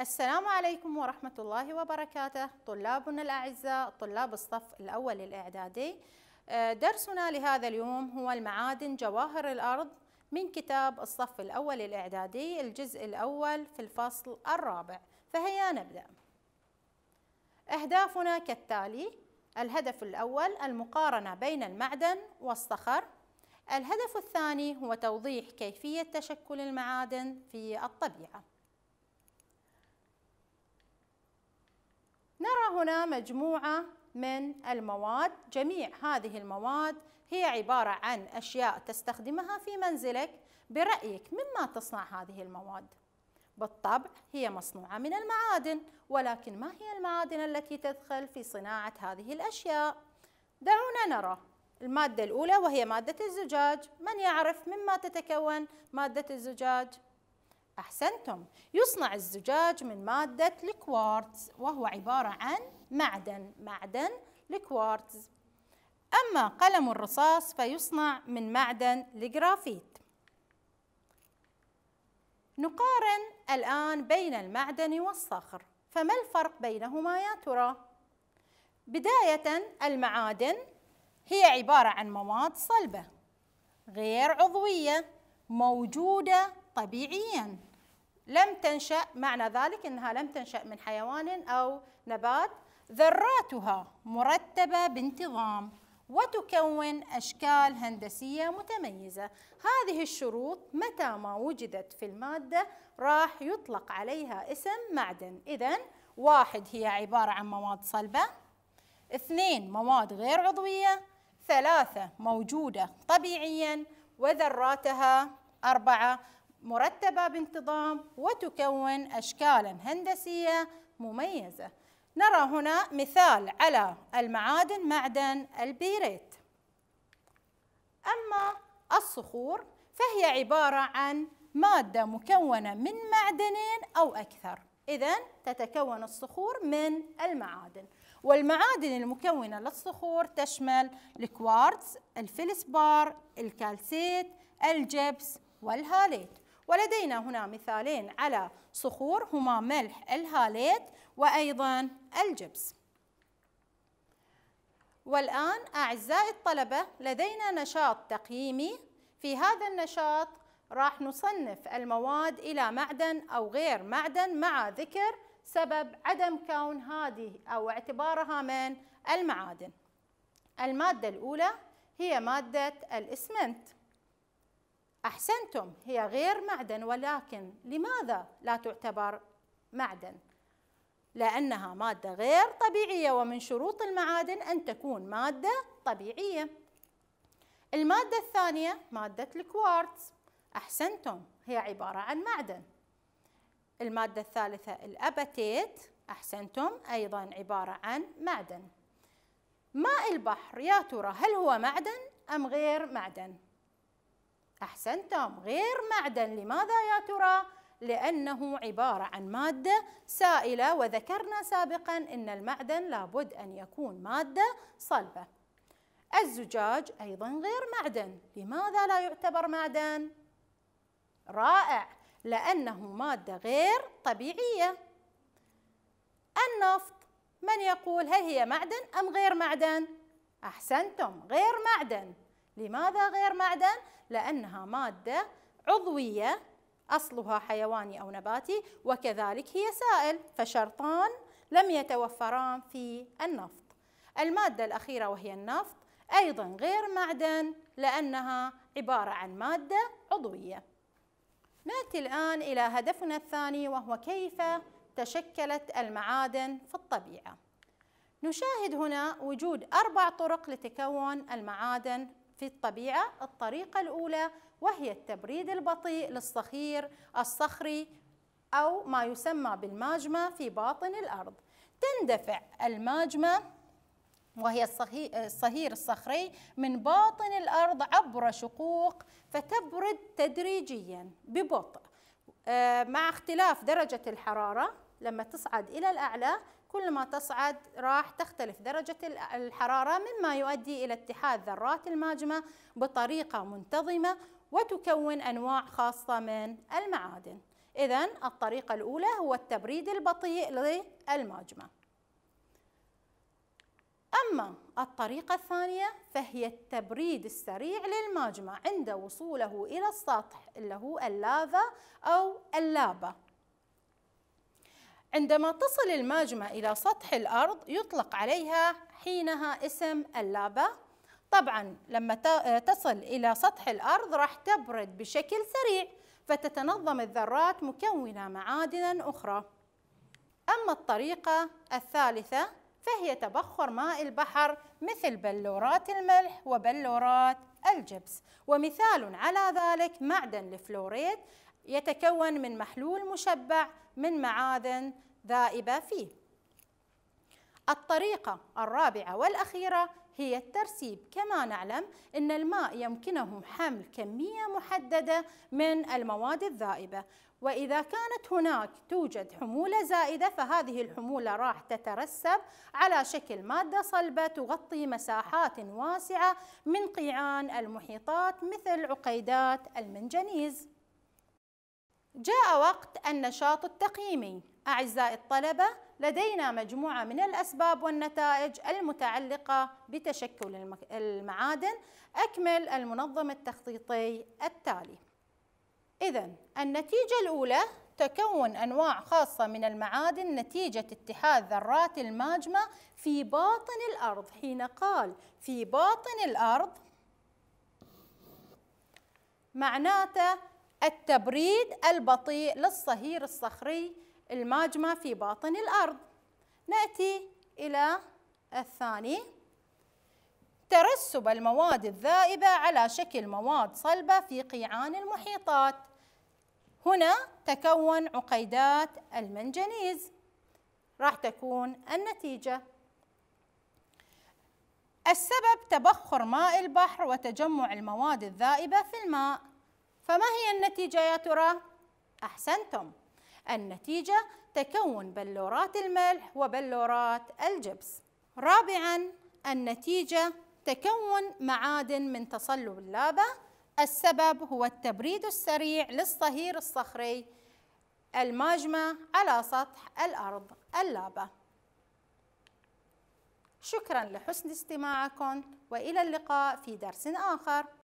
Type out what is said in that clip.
السلام عليكم ورحمة الله وبركاته طلابنا الأعزاء طلاب الصف الأول الإعدادي آه، درسنا لهذا اليوم هو المعادن جواهر الأرض من كتاب الصف الأول الإعدادي الجزء الأول في الفصل الرابع فهيا نبدأ أهدافنا كالتالي الهدف الأول المقارنة بين المعدن والصخر الهدف الثاني هو توضيح كيفية تشكل المعادن في الطبيعة هنا مجموعة من المواد جميع هذه المواد هي عبارة عن أشياء تستخدمها في منزلك برأيك مما تصنع هذه المواد؟ بالطبع هي مصنوعة من المعادن ولكن ما هي المعادن التي تدخل في صناعة هذه الأشياء؟ دعونا نرى المادة الأولى وهي مادة الزجاج من يعرف مما تتكون مادة الزجاج؟ أحسنتم يصنع الزجاج من مادة الكوارتز وهو عبارة عن معدن معدن الكوارتز أما قلم الرصاص فيصنع من معدن الجرافيت نقارن الآن بين المعدن والصخر فما الفرق بينهما يا ترى؟ بداية المعادن هي عبارة عن مواد صلبة غير عضوية موجودة طبيعياً لم تنشأ معنى ذلك أنها لم تنشأ من حيوان أو نبات ذراتها مرتبة بانتظام وتكون أشكال هندسية متميزة هذه الشروط متى ما وجدت في المادة راح يطلق عليها اسم معدن إذا واحد هي عبارة عن مواد صلبة اثنين مواد غير عضوية ثلاثة موجودة طبيعياً وذراتها أربعة مرتبة بانتظام وتكون أشكالا هندسية مميزة نرى هنا مثال على المعادن معدن البيريت أما الصخور فهي عبارة عن مادة مكونة من معدنين أو أكثر إذا تتكون الصخور من المعادن والمعادن المكونة للصخور تشمل الكوارتز، الفلسبار، الكالسيت، الجبس والهاليت ولدينا هنا مثالين على صخور هما ملح الهاليت وأيضا الجبس والآن أعزائي الطلبة لدينا نشاط تقييمي في هذا النشاط راح نصنف المواد إلى معدن أو غير معدن مع ذكر سبب عدم كون هذه أو اعتبارها من المعادن المادة الأولى هي مادة الإسمنت أحسنتم هي غير معدن ولكن لماذا لا تعتبر معدن؟ لأنها مادة غير طبيعية ومن شروط المعادن أن تكون مادة طبيعية المادة الثانية مادة الكوارتز أحسنتم هي عبارة عن معدن المادة الثالثة الأباتيت أحسنتم أيضا عبارة عن معدن ماء البحر يا ترى هل هو معدن أم غير معدن؟ أحسنتم غير معدن لماذا يا ترى؟ لأنه عبارة عن مادة سائلة وذكرنا سابقا أن المعدن لابد أن يكون مادة صلبة الزجاج أيضا غير معدن لماذا لا يعتبر معدن؟ رائع لأنه مادة غير طبيعية النفط من يقول هل هي معدن أم غير معدن؟ أحسنتم غير معدن لماذا غير معدن؟ لأنها مادة عضوية أصلها حيواني أو نباتي وكذلك هي سائل فشرطان لم يتوفران في النفط المادة الأخيرة وهي النفط أيضا غير معدن لأنها عبارة عن مادة عضوية نأتي الآن إلى هدفنا الثاني وهو كيف تشكلت المعادن في الطبيعة نشاهد هنا وجود أربع طرق لتكون المعادن في الطبيعة الطريقة الأولى وهي التبريد البطيء للصخير الصخري أو ما يسمى بالماجما في باطن الأرض تندفع الماجما وهي الصهير الصخري من باطن الأرض عبر شقوق فتبرد تدريجيا ببطء آه، مع اختلاف درجة الحرارة لما تصعد إلى الأعلى كل ما تصعد راح تختلف درجة الحرارة مما يؤدي إلى اتحاد ذرات الماجمة بطريقة منتظمة وتكون أنواع خاصة من المعادن إذا الطريقة الأولى هو التبريد البطيء للماجمة أما الطريقة الثانية فهي التبريد السريع للماجمة عند وصوله إلى السطح اللي هو اللافا أو اللابة عندما تصل الماجمة إلى سطح الأرض يطلق عليها حينها اسم اللابة طبعا لما تصل إلى سطح الأرض راح تبرد بشكل سريع فتتنظم الذرات مكونة معادن أخرى أما الطريقة الثالثة فهي تبخر ماء البحر مثل بلورات الملح وبلورات الجبس ومثال على ذلك معدن الفلوريد يتكون من محلول مشبع من معادن ذائبة فيه الطريقة الرابعة والأخيرة هي الترسيب كما نعلم أن الماء يمكنه حمل كمية محددة من المواد الذائبة وإذا كانت هناك توجد حمولة زائدة فهذه الحمولة راح تترسب على شكل مادة صلبة تغطي مساحات واسعة من قيعان المحيطات مثل عقيدات المنجنيز جاء وقت النشاط التقييمي أعزائي الطلبة لدينا مجموعة من الأسباب والنتائج المتعلقة بتشكل المعادن أكمل المنظم التخطيطي التالي إذا النتيجة الأولى تكون أنواع خاصة من المعادن نتيجة اتحاد ذرات الماجمة في باطن الأرض حين قال في باطن الأرض معناته التبريد البطيء للصهير الصخري الماجمة في باطن الأرض نأتي إلى الثاني ترسب المواد الذائبة على شكل مواد صلبة في قيعان المحيطات هنا تكون عقيدات المنجنيز راح تكون النتيجة السبب تبخر ماء البحر وتجمع المواد الذائبة في الماء فما هي النتيجة يا ترى؟ أحسنتم النتيجة تكون بلورات الملح وبلورات الجبس رابعاً النتيجة تكون معادن من تصلب اللابة السبب هو التبريد السريع للصهير الصخري الماجمة على سطح الأرض اللابة شكرا لحسن استماعكم وإلى اللقاء في درس آخر